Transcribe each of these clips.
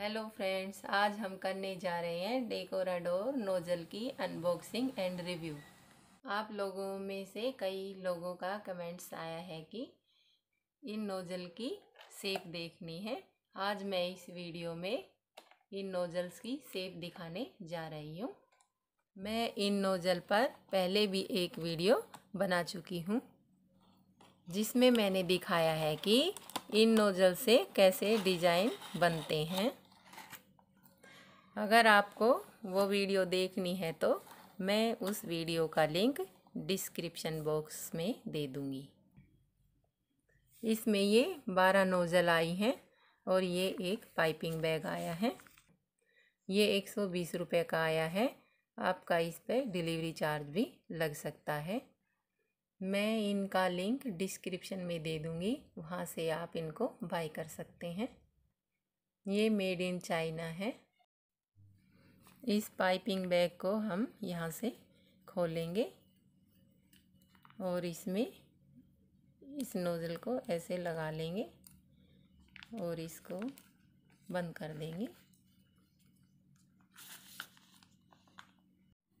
hello friends आज हम करने जा रहे हैं डेकोराडोर नोज़ल की अनबॉक्सिंग एंड रिव्यू आप लोगों में से कई लोगों का कमेंट्स आया है कि इन नोज़ल की सेप देखनी है आज मैं इस वीडियो में इन नोज़ल्स की सेप दिखाने जा रही हूँ मैं इन नोज़ल पर पहले भी एक वीडियो बना चुकी हूँ जिसमें मैंने दिखाया है कि इन नोज़ल से कैसे डिज़ाइन बनते हैं अगर आपको वो वीडियो देखनी है तो मैं उस वीडियो का लिंक डिस्क्रिप्शन बॉक्स में दे दूँगी इसमें ये बारह नोज़ल आई हैं और ये एक पाइपिंग बैग आया है ये एक सौ बीस रुपये का आया है आपका इस पर डिलीवरी चार्ज भी लग सकता है मैं इनका लिंक डिस्क्रिप्शन में दे दूँगी वहाँ से आप इनको बाय कर सकते हैं ये मेड इन चाइना है इस पाइपिंग बैग को हम यहाँ से खोलेंगे और इसमें इस नोज़ल को ऐसे लगा लेंगे और इसको बंद कर देंगे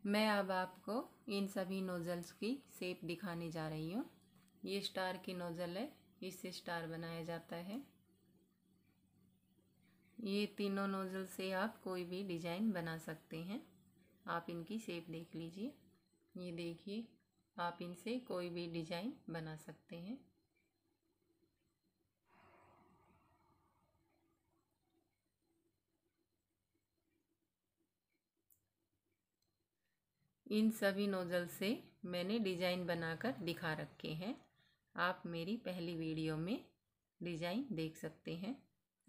मैं अब आपको इन सभी नोज़ल्स की सेप दिखाने जा रही हूँ ये स्टार की नोज़ल है इससे स्टार बनाया जाता है ये तीनों नोज़ल से आप कोई भी डिज़ाइन बना सकते हैं आप इनकी शेप देख लीजिए ये देखिए आप इनसे कोई भी डिज़ाइन बना सकते हैं इन सभी नोज़ल से मैंने डिज़ाइन बनाकर दिखा रखे हैं आप मेरी पहली वीडियो में डिज़ाइन देख सकते हैं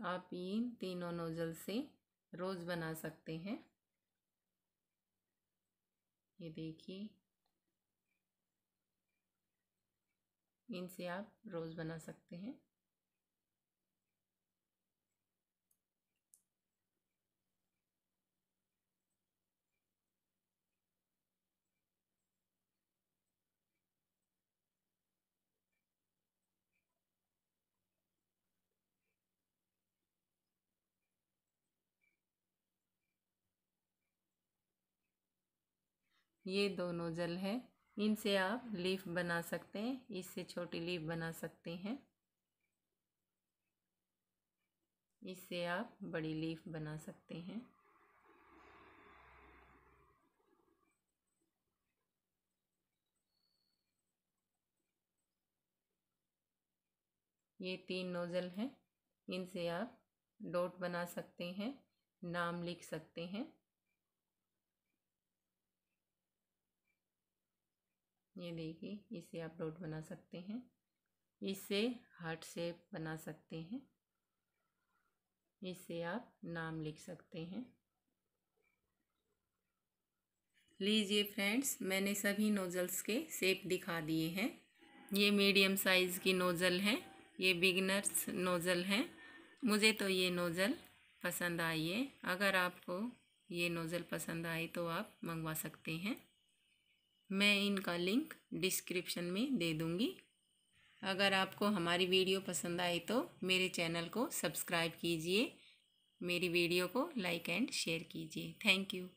आप इन तीनों नोज़ल से रोज़ बना सकते हैं ये देखिए इनसे आप रोज़ बना सकते हैं ये दो नोज़ल है इनसे आप लीफ बना सकते हैं इससे छोटी लीफ बना सकते हैं इससे आप बड़ी लीफ बना सकते हैं ये तीन नोज़ल हैं इनसे आप डॉट बना सकते हैं नाम लिख सकते हैं ये देखिए इसे आप डॉट बना सकते हैं इससे हार्ट शेप बना सकते हैं इससे आप नाम लिख सकते हैं लीजिए फ्रेंड्स मैंने सभी नोज़ल्स के शेप दिखा दिए हैं ये मीडियम साइज़ की नोज़ल हैं ये बिगनर्स नोज़ल हैं मुझे तो ये नोज़ल पसंद आई है अगर आपको ये नोज़ल पसंद आए तो आप मंगवा सकते हैं मैं इनका लिंक डिस्क्रिप्शन में दे दूँगी अगर आपको हमारी वीडियो पसंद आई तो मेरे चैनल को सब्सक्राइब कीजिए मेरी वीडियो को लाइक एंड शेयर कीजिए थैंक यू